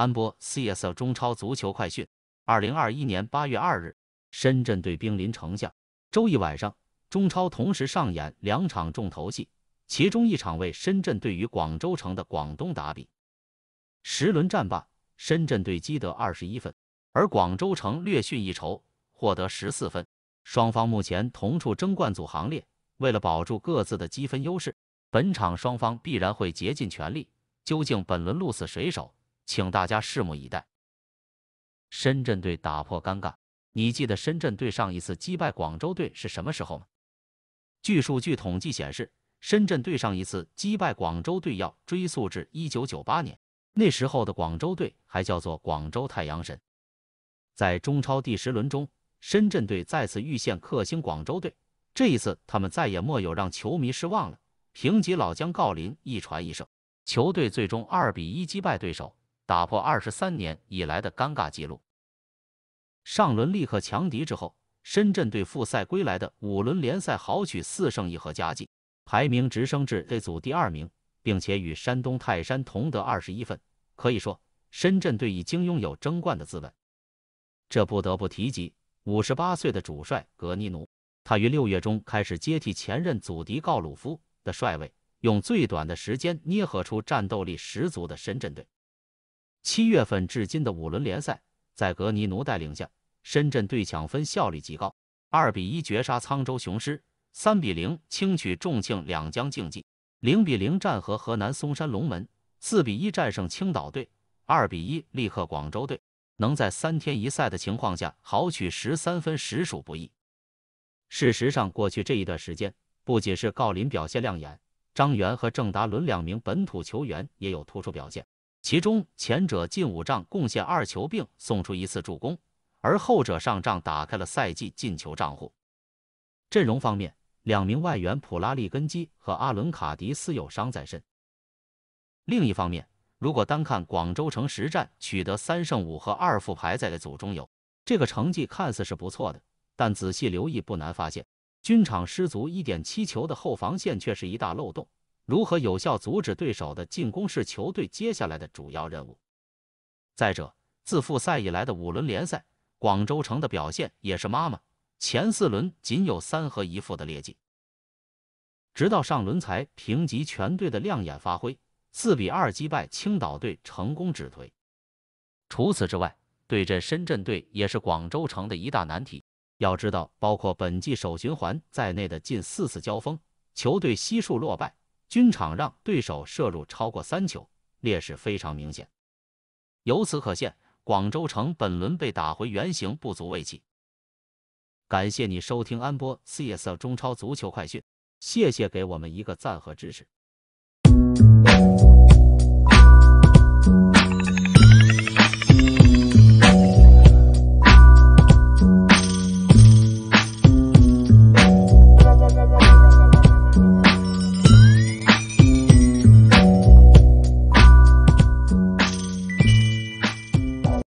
安播 CSL 中超足球快讯，二零二一年八月二日，深圳队兵临城下。周一晚上，中超同时上演两场重头戏，其中一场为深圳队与广州城的广东打比。十轮战罢，深圳队积得二十一分，而广州城略逊一筹，获得十四分。双方目前同处争冠组行列，为了保住各自的积分优势，本场双方必然会竭尽全力。究竟本轮鹿死谁手？请大家拭目以待。深圳队打破尴尬，你记得深圳队上一次击败广州队是什么时候吗？据数据统计显示，深圳队上一次击败广州队要追溯至一九九八年，那时候的广州队还叫做广州太阳神。在中超第十轮中，深圳队再次遇现克星广州队，这一次他们再也没有让球迷失望了，平级老将郜林一传一射，球队最终二比一击败对手。打破二十三年以来的尴尬纪录。上轮力克强敌之后，深圳队复赛归来的五轮联赛豪取四胜一和佳绩，排名直升至 A 组第二名，并且与山东泰山同得二十一分，可以说深圳队已经拥有争冠的资本。这不得不提及五十八岁的主帅格尼努，他于六月中开始接替前任祖迪告鲁夫的帅位，用最短的时间捏合出战斗力十足的深圳队。七月份至今的五轮联赛，在格尼奴带领下，深圳队抢分效率极高，二比一绝杀沧州雄狮，三比零轻取重庆两江竞技，零比零战和河南嵩山龙门，四比一战胜青岛队，二比一力克广州队。能在三天一赛的情况下豪取十三分，实属不易。事实上，过去这一段时间，不仅是郜林表现亮眼，张源和郑达伦两名本土球员也有突出表现。其中前者进五仗贡献二球并送出一次助攻，而后者上仗打开了赛季进球账户。阵容方面，两名外援普拉利根基和阿伦卡迪斯有伤在身。另一方面，如果单看广州城实战取得三胜五和二负排在的组中游，这个成绩看似是不错的，但仔细留意不难发现，均场失足一点七球的后防线却是一大漏洞。如何有效阻止对手的进攻是球队接下来的主要任务。再者，自复赛以来的五轮联赛，广州城的表现也是妈妈。前四轮仅有三和一负的劣迹，直到上轮才评级全队的亮眼发挥，四比二击败青岛队成功止颓。除此之外，对阵深圳队也是广州城的一大难题。要知道，包括本季首循环在内的近四次交锋，球队悉数落败。军场让对手射入超过三球，劣势非常明显。由此可见，广州城本轮被打回原形不足为奇。感谢你收听安波 c s 中超足球快讯，谢谢给我们一个赞和支持。